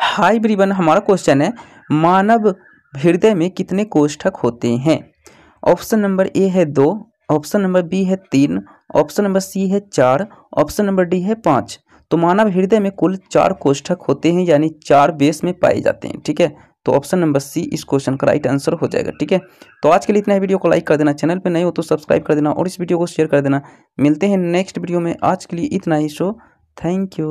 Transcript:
high ब्रीवन हमारा question है मानव हृदय में कितने कोष्ठक होते हैं ऑप्शन नंबर ए है दो ऑप्शन नंबर बी है तीन ऑप्शन नंबर सी है चार ऑप्शन नंबर डी है पाँच तो मानव हृदय में कुल चार कोष्ठक होते हैं यानी चार बेस में पाए जाते हैं ठीक है तो ऑप्शन नंबर सी इस क्वेश्चन का राइट आंसर हो जाएगा ठीक है तो आज के लिए इतना ही वीडियो को लाइक कर देना चैनल पर नहीं हो तो सब्सक्राइब कर देना और इस वीडियो को शेयर कर देना मिलते हैं नेक्स्ट वीडियो में आज के लिए इतना ही शो थैंक यू